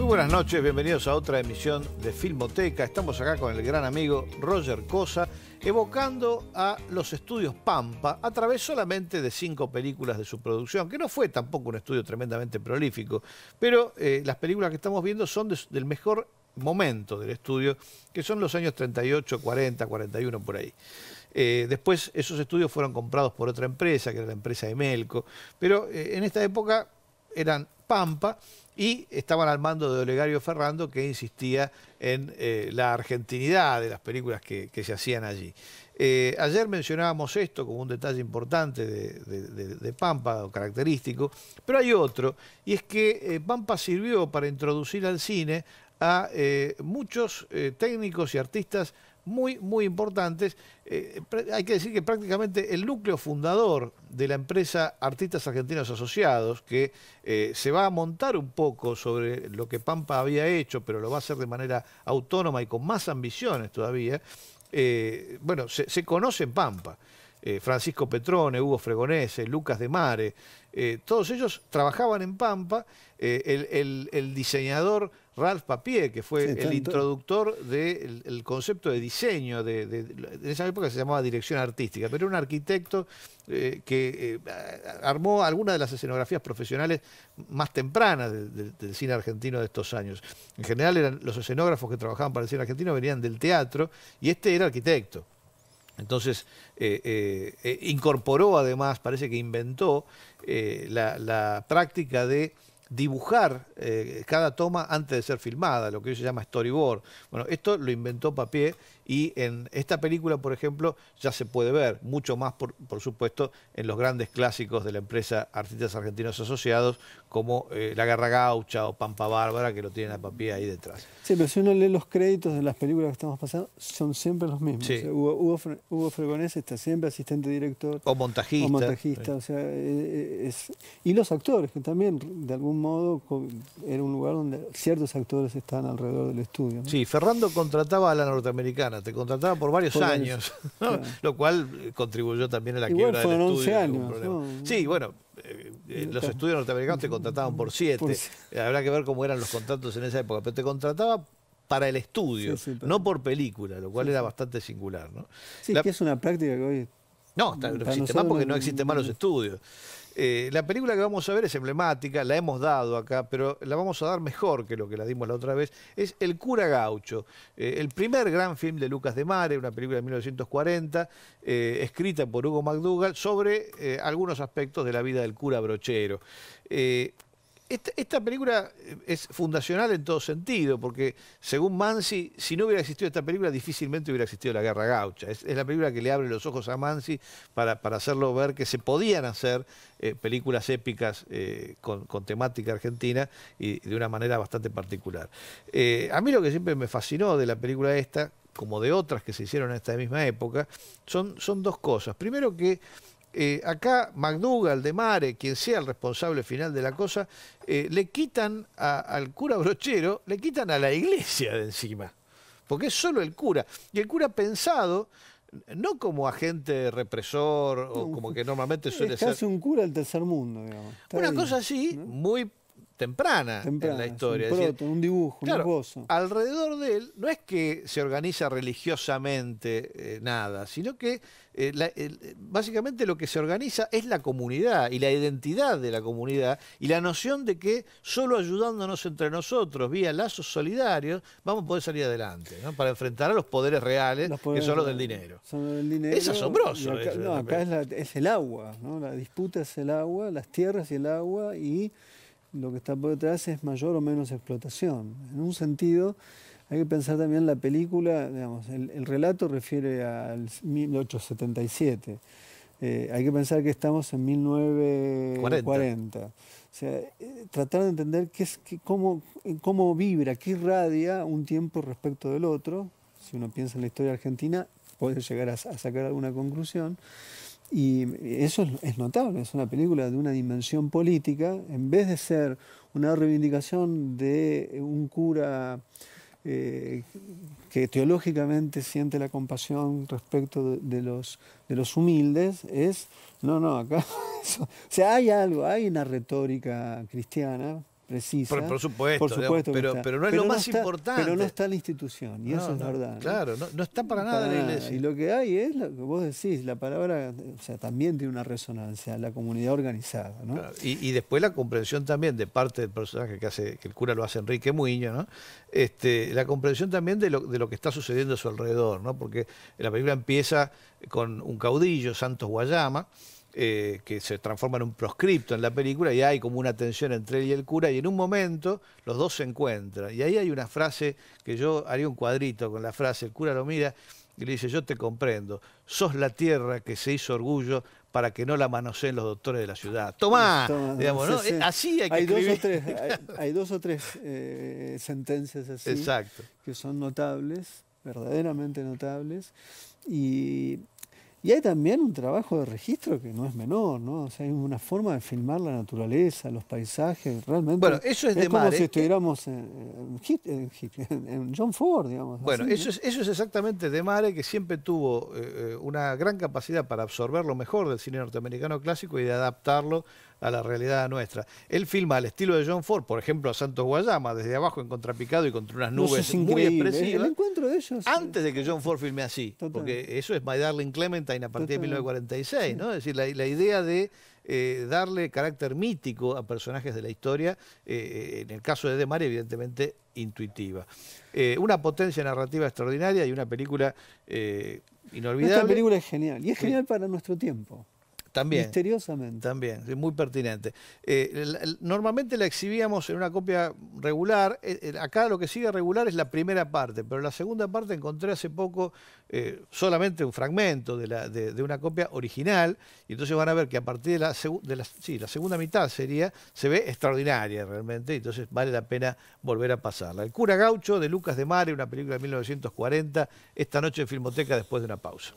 Muy buenas noches, bienvenidos a otra emisión de Filmoteca. Estamos acá con el gran amigo Roger Cosa, evocando a los estudios Pampa a través solamente de cinco películas de su producción, que no fue tampoco un estudio tremendamente prolífico, pero eh, las películas que estamos viendo son del mejor momento del estudio, que son los años 38, 40, 41 por ahí. Eh, después esos estudios fueron comprados por otra empresa, que era la empresa de Melco, pero eh, en esta época eran Pampa y estaban al mando de Olegario Ferrando que insistía en eh, la argentinidad de las películas que, se hacían allí. Eh, ayer mencionábamos esto como un detalle importante de, Pampa, o característico, pero hay otro, y es que eh, Pampa sirvió para introducir al cine a muchos técnicos y artistas muy, muy importantes. Eh, hay que decir que prácticamente el núcleo fundador de la empresa Artistas Argentinos Asociados, que eh, se va a montar un poco sobre lo que Pampa había hecho, pero lo va a hacer de manera autónoma y con más ambiciones todavía, eh, bueno, se, conoce en Pampa. Francisco Petrone, Hugo Fregonese, Lucas de Mare, todos ellos trabajaban en Pampa. el, el diseñador Ralph Papier, que fue el introductor del concepto de diseño, de, en esa época se llamaba dirección artística, pero era un arquitecto eh, que eh, armó algunas de las escenografías profesionales más tempranas del cine argentino de estos años. En general eran los escenógrafos que trabajaban para el cine argentino venían del teatro y este era arquitecto. Entonces, eh, incorporó además, parece que inventó la práctica de dibujar eh, cada toma antes de ser filmada, lo que hoy se llama storyboard. Bueno, esto lo inventó Papier y en esta película, por ejemplo, ya se puede ver, mucho más, por, supuesto, en los grandes clásicos de la empresa Artistas Argentinos Asociados, como eh, La Garra Gaucha o Pampa Bárbara, que lo tienen a Papier ahí detrás. Sí, pero si uno lee los créditos de las películas que estamos pasando, son siempre los mismos. Hugo, Hugo, está siempre asistente director. O montajista. O montajista, sea, eh, y los actores, que también de algún modo era un lugar donde ciertos actores estaban alrededor del estudio. Sí, Ferrando contrataba a la norteamericana, te contrataba por varios años, lo cual eh, contribuyó también a la quiebra del estudio. años, sí, bueno, eh, eh, los estudios norteamericanos te contrataban por siete. Habrá que ver cómo eran los contratos en esa época, pero te contrataba para el estudio, no por película, lo cual era bastante singular. Sí, que es una práctica que hoy... No, no existe más porque no existen más los estudios. Eh, la película que vamos a ver es emblemática, la hemos dado acá, pero la vamos a dar mejor que lo que la dimos la otra vez. Es El cura gaucho, eh, el primer gran film de Lucas de Mare, una película de 1940, eh, escrita por Hugo MacDougall, sobre algunos aspectos de la vida del cura brochero. Esta, película es fundacional en todo sentido, porque según Mansi, si no hubiera existido esta película, difícilmente hubiera existido la Guerra Gaucha. Es, la película que le abre los ojos a Mansi para, hacerlo ver que se podían hacer eh, películas épicas eh, con, temática argentina y de una manera bastante particular. Eh, a mí lo que siempre me fascinó de la película esta, como de otras que se hicieron en esta misma época, son dos cosas. Primero que eh, acá McDougall, de Mare, quien sea el responsable final de la cosa, eh, le quitan al cura brochero, le quitan a la iglesia de encima, porque es solo el cura. Y el cura pensado, no como agente represor o como que normalmente suele es casi un cura del tercer mundo, digamos. Una cosa así, muy temprana, en la historia. Un, un dibujo, un esbozo. Alrededor de él no es que se organiza religiosamente eh, nada, sino que eh, básicamente lo que se organiza es la comunidad y la identidad de la comunidad y la noción de que solo ayudándonos entre nosotros vía lazos solidarios vamos a poder salir adelante, para enfrentar a los poderes reales que son los del dinero. es asombroso. Acá, acá es, el agua, la disputa es el agua, las tierras y el agua y lo que está por detrás es mayor o menos explotación. En un sentido, hay que pensar también la película, digamos, el, relato refiere al 1877. Eh, hay que pensar que estamos en 1940. O sea, eh, tratar de entender qué es, qué, cómo, cómo vibra, qué irradia un tiempo respecto del otro. Si uno piensa en la historia argentina, puede llegar a sacar alguna conclusión. Y eso es, notable, es una película de una dimensión política, en vez de ser una reivindicación de un cura eh, que teológicamente siente la compasión respecto de, los, humildes, es, no, no, acá, o sea, hay algo, hay una retórica cristiana, precisa. Por, supuesto, pero, no es lo más importante. Pero no está la institución, y eso es verdad. Claro, no, está para nada en la Y lo que hay es lo que vos decís, la palabra, también tiene una resonancia, la comunidad organizada. y, después la comprensión también de parte del personaje que hace, que el cura lo hace Enrique Muñoz, ¿no? Este, la comprensión también de lo, de lo que está sucediendo a su alrededor, ¿no? Porque la película empieza con un caudillo, Santos Guayama, eh, que se transforma en un proscripto en la película y hay como una tensión entre él y el cura y en un momento los dos se encuentran. Y ahí hay una frase que yo haría un cuadrito con la frase, el cura lo mira y le dice, yo te comprendo, sos la tierra que se hizo orgullo para que no la manoseen los doctores de la ciudad. Toma, Así hay que Dos o tres, hay, dos o tres eh, sentencias así que son notables, verdaderamente notables, y y hay también un trabajo de registro que no es menor, ¿no? O sea, hay una forma de filmar la naturaleza, los paisajes, realmente. Bueno, eso es, de como si estuviéramos en, John Ford, digamos. Bueno, eso, es, eso es exactamente de Mare, que siempre tuvo eh, eh, una gran capacidad para absorber lo mejor del cine norteamericano clásico y de adaptarlo a la realidad nuestra. Él filma al estilo de John Ford, por ejemplo, a Santos Guayama, desde abajo en contrapicado y contra unas nubes muy ¿eh? expresivas. Antes de que John Ford filme así, porque eso es My Darling Clementine a partir de 1946, ¿no? Es decir, la, idea de eh, darle carácter mítico a personajes de la historia, eh, en el caso de De evidentemente intuitiva. una potencia narrativa extraordinaria y una película inolvidable. Esta película es genial, y es genial para nuestro tiempo. También. Misteriosamente. También, muy pertinente. Eh, normalmente la exhibíamos en una copia regular. Eh, eh, acá lo que sigue regular es la primera parte, pero la segunda parte encontré hace poco solamente un fragmento de, la, de, una copia original. Y entonces van a ver que a partir de, la, la segunda mitad sería, se ve extraordinaria realmente. entonces vale la pena volver a pasarla. El cura gaucho de Lucas de Mare, una película de 1940, esta noche en Filmoteca después de una pausa.